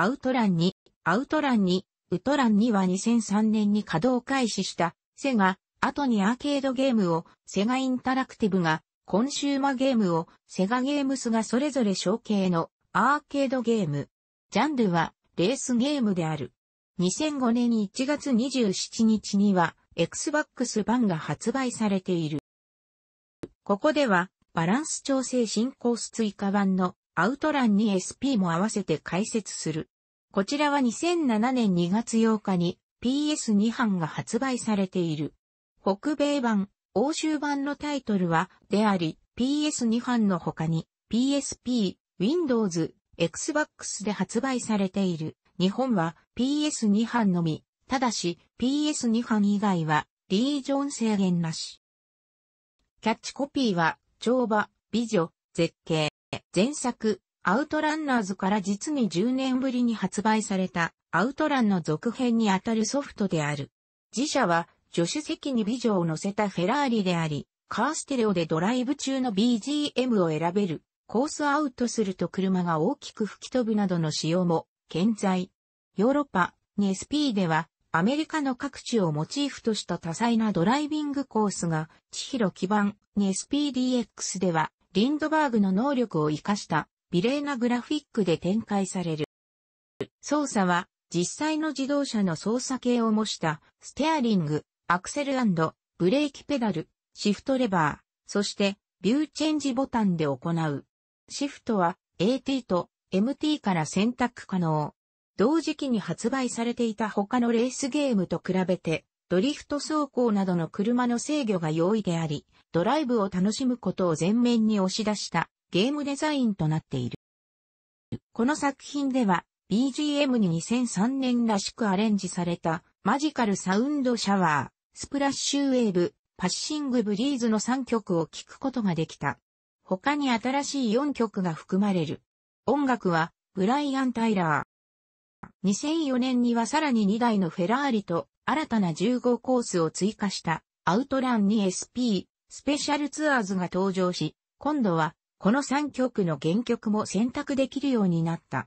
アウトラン2、アウトラン2、ウトラン2は2003年に稼働開始した、セガ、後にアーケードゲームを、セガインタラクティブが、コンシューマゲームを、セガゲームスがそれぞれ小型のアーケードゲーム。ジャンルは、レースゲームである。2005年1月27日には、Xbox 版が発売されている。ここでは、バランス調整進行追加版のアウト欄に SP も合わせて解説する。こちらは2007年2月8日に PS2 版が発売されている。北米版、欧州版のタイトルは、であり、PS2 版の他に、PSP、Windows、Xbox で発売されている。日本は PS2 版のみ、ただし PS2 版以外は、リージョン制限なし。キャッチコピーは、跳馬、美女、絶景。前作、アウトランナーズから実に10年ぶりに発売された、アウトランの続編にあたるソフトである。自社は、助手席に美女を乗せたフェラーリであり、カーステレオでドライブ中の BGM を選べる、コースアウトすると車が大きく吹き飛ぶなどの仕様も、健在。ヨーロッパ、ス s p では、アメリカの各地をモチーフとした多彩なドライビングコースが、千尋基盤、2SPDX では、リンドバーグの能力を活かした美麗なグラフィックで展開される。操作は実際の自動車の操作系を模したステアリング、アクセルブレーキペダル、シフトレバー、そしてビューチェンジボタンで行う。シフトは AT と MT から選択可能。同時期に発売されていた他のレースゲームと比べてドリフト走行などの車の制御が容易であり、ドライブを楽しむことを前面に押し出したゲームデザインとなっている。この作品では BGM に2003年らしくアレンジされたマジカルサウンドシャワー、スプラッシュウェーブ、パッシングブリーズの3曲を聴くことができた。他に新しい4曲が含まれる。音楽はブライアン・タイラー。2004年にはさらに2台のフェラーリと新たな15コースを追加したアウトランに SP、スペシャルツアーズが登場し、今度はこの3曲の原曲も選択できるようになった。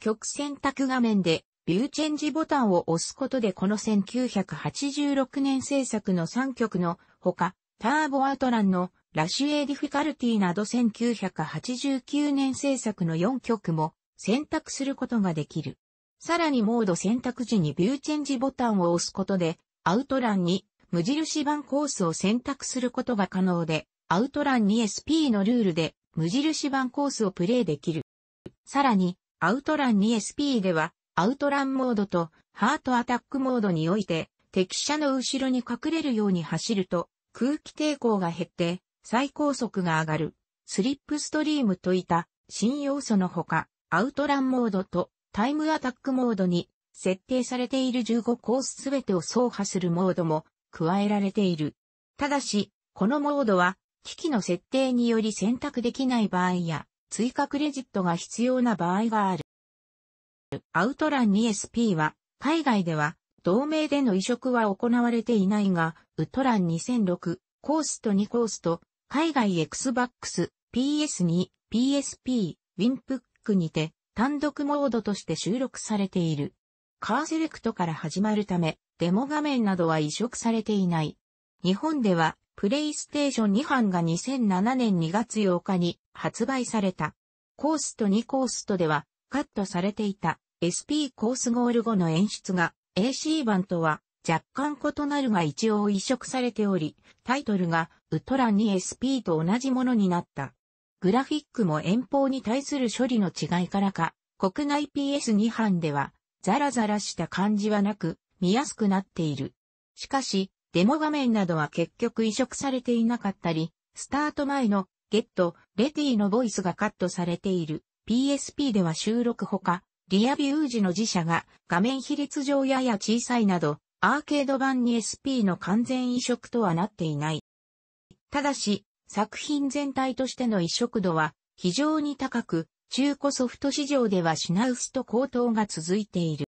曲選択画面でビューチェンジボタンを押すことでこの1986年制作の3曲のほか、ターボアウトランのラシュエディフィカルティなど1989年制作の4曲も選択することができる。さらにモード選択時にビューチェンジボタンを押すことで、アウトランに無印版コースを選択することが可能で、アウトラン 2SP のルールで無印版コースをプレイできる。さらに、アウトラン 2SP では、アウトランモードとハートアタックモードにおいて、敵車の後ろに隠れるように走ると、空気抵抗が減って、最高速が上がる、スリップストリームといった新要素のほか、アウトランモードとタイムアタックモードに設定されている15コースすべてを走破するモードも加えられている。ただし、このモードは機器の設定により選択できない場合や追加クレジットが必要な場合がある。アウトラン 2SP は海外では同盟での移植は行われていないが、ウトラン2006コースと2コースと海外 Xbox PS2、PSP、w i n p ックにて単独モードとして収録されている。カーセレクトから始まるため、デモ画面などは移植されていない。日本では、プレイステーション2版が2007年2月8日に発売された。コースと2コースとでは、カットされていた SP コースゴール後の演出が AC 版とは若干異なるが一応移植されており、タイトルがウトラに SP と同じものになった。グラフィックも遠方に対する処理の違いからか、国内 PS2 版では、ザラザラした感じはなく、見やすくなっている。しかし、デモ画面などは結局移植されていなかったり、スタート前のゲット、レティのボイスがカットされている。PSP では収録ほか、リアビュー時の自社が画面比率上やや小さいなど、アーケード版に SP の完全移植とはなっていない。ただし、作品全体としての移植度は非常に高く、中古ソフト市場では品薄と高騰が続いている。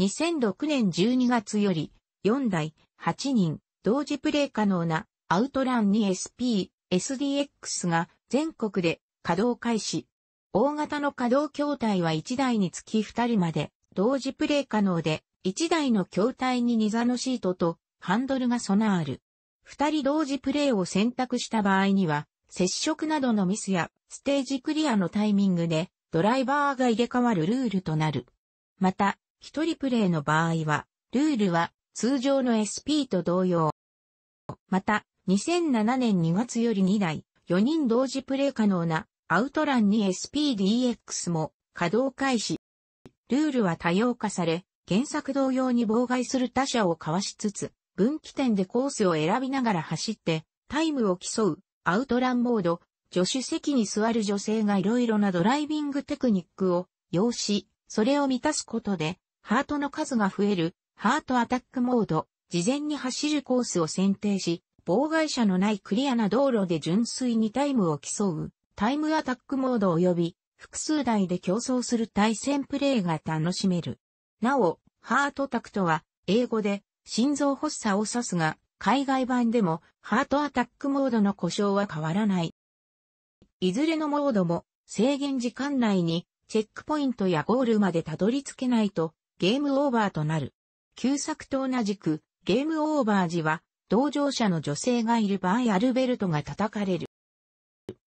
2006年12月より4台8人同時プレイ可能なアウトラン 2SP、SDX が全国で稼働開始。大型の稼働筐体は1台につき2人まで同時プレイ可能で1台の筐体に2座のシートとハンドルが備わる。二人同時プレイを選択した場合には、接触などのミスやステージクリアのタイミングでドライバーが入れ替わるルールとなる。また、一人プレイの場合は、ルールは通常の SP と同様。また、2007年2月より2台、4人同時プレイ可能なアウトランに SPDX も稼働開始。ルールは多様化され、原作同様に妨害する他者をかわしつつ、分岐点でコースを選びながら走って、タイムを競う、アウトランモード、助手席に座る女性が色々なドライビングテクニックを要し、それを満たすことで、ハートの数が増える、ハートアタックモード、事前に走るコースを選定し、妨害者のないクリアな道路で純粋にタイムを競う、タイムアタックモード及び、複数台で競争する対戦プレイが楽しめる。なお、ハートタクトは、英語で、心臓発作を指すが、海外版でもハートアタックモードの故障は変わらない。いずれのモードも制限時間内にチェックポイントやゴールまでたどり着けないとゲームオーバーとなる。旧作と同じくゲームオーバー時は同乗者の女性がいる場合アルベルトが叩かれる。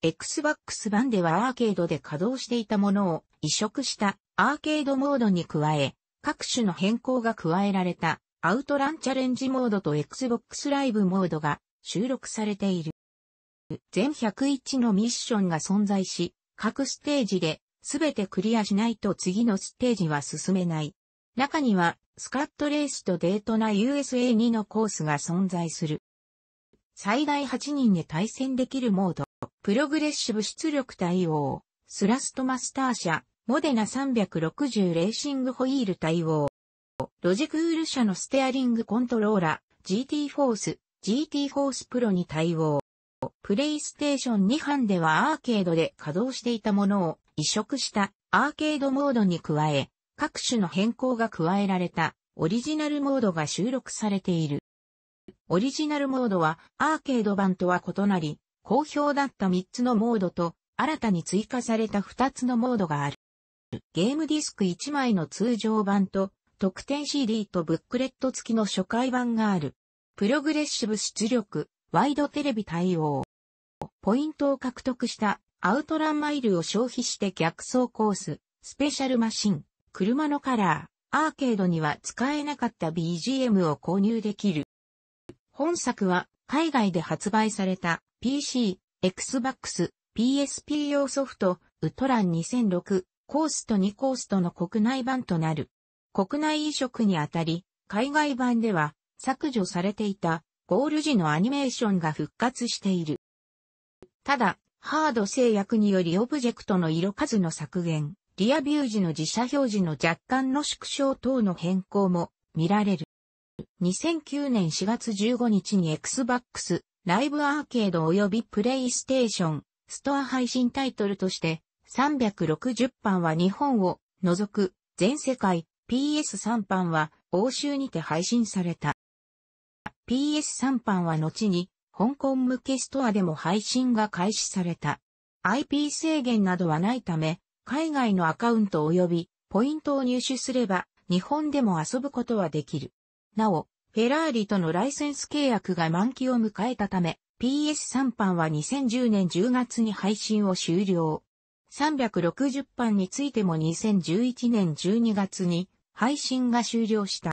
Xbox 版ではアーケードで稼働していたものを移植したアーケードモードに加え、各種の変更が加えられたアウトランチャレンジモードと Xbox ライブモードが収録されている。全101のミッションが存在し、各ステージで全てクリアしないと次のステージは進めない。中には、スカットレースとデートな USA2 のコースが存在する。最大8人で対戦できるモード、プログレッシブ出力対応、スラストマスター社、モデナ360レーシングホイール対応。ロジクール社のステアリングコントローラ、GT フォース、GT フォースプロに対応。プレイステーション2版ではアーケードで稼働していたものを移植したアーケードモードに加え、各種の変更が加えられたオリジナルモードが収録されている。オリジナルモードはアーケード版とは異なり、好評だった3つのモードと新たに追加された2つのモードがある。ゲームディスク1枚の通常版と特典 CD とブックレット付きの初回版がある。プログレッシブ出力、ワイドテレビ対応。ポイントを獲得したアウトランマイルを消費して逆走コース、スペシャルマシン、車のカラー、アーケードには使えなかった BGM を購入できる。本作は海外で発売された PC、Xbox、PSP 用ソフト、ウトラン2006、コースと2コースとの国内版となる。国内移植にあたり、海外版では削除されていたゴール時のアニメーションが復活している。ただ、ハード制約によりオブジェクトの色数の削減、リアビュー時の自社表示の若干の縮小等の変更も見られる。2009年4月15日に Xbox、ライブアーケード及びプレイステーション、ストア配信タイトルとして360版は日本を除く全世界 PS3 版は欧州にて配信された。PS3 版は後に香港向けストアでも配信が開始された。IP 制限などはないため、海外のアカウント及びポイントを入手すれば日本でも遊ぶことはできる。なお、フェラーリとのライセンス契約が満期を迎えたため、PS3 版は2010年10月に配信を終了。360版についても2011年12月に配信が終了した。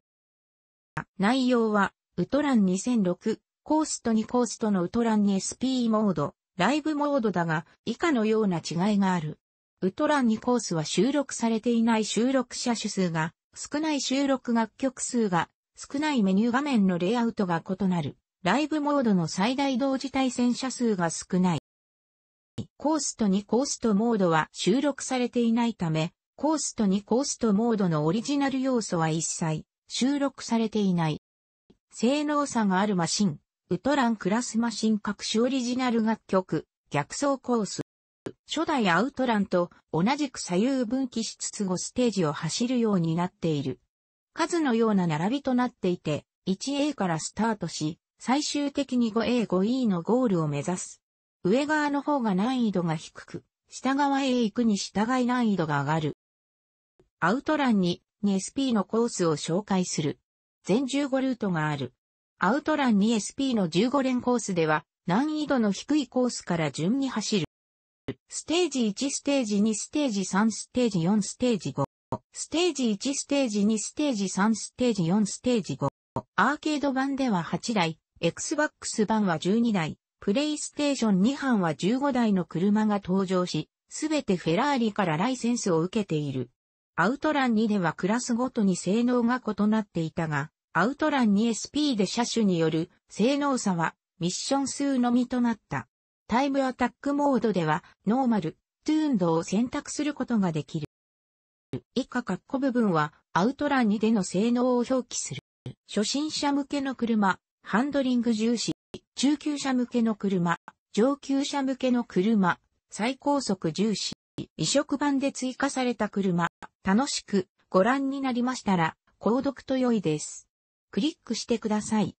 内容は、ウトラン2006、コースト2コーストのウトラン SP モード、ライブモードだが、以下のような違いがある。ウトラン2コースは収録されていない収録者種数が、少ない収録楽曲数が、少ないメニュー画面のレイアウトが異なる。ライブモードの最大同時対戦者数が少ない。コースト2コーストモードは収録されていないため、コースト2コーストモードのオリジナル要素は一切収録されていない。性能差があるマシン、ウトランクラスマシン各種オリジナル楽曲、逆走コース。初代アウトランと同じく左右分岐しつつ後ステージを走るようになっている。数のような並びとなっていて、1A からスタートし、最終的に 5A5E のゴールを目指す。上側の方が難易度が低く、下側へ行くに従い難易度が上がる。アウトラに 2SP のコースを紹介する。全15ルートがある。アウトラン 2SP の15連コースでは、難易度の低いコースから順に走る。ステージ1ステージ2ステージ3ステージ4ステージ5。ステージ1ステージ2ステージ3ステージ4ステージ5。アーケード版では8台、Xbox 版は12台、プレイステーション2版は15台の車が登場し、すべてフェラーリからライセンスを受けている。アウトラン2ではクラスごとに性能が異なっていたが、アウトラン 2SP で車種による性能差はミッション数のみとなった。タイムアタックモードではノーマル、トゥーンドを選択することができる。以下括弧部分はアウトラン2での性能を表記する。初心者向けの車、ハンドリング重視、中級者向けの車、上級者向けの車、最高速重視。移植版で追加された車、楽しくご覧になりましたら、購読と良いです。クリックしてください。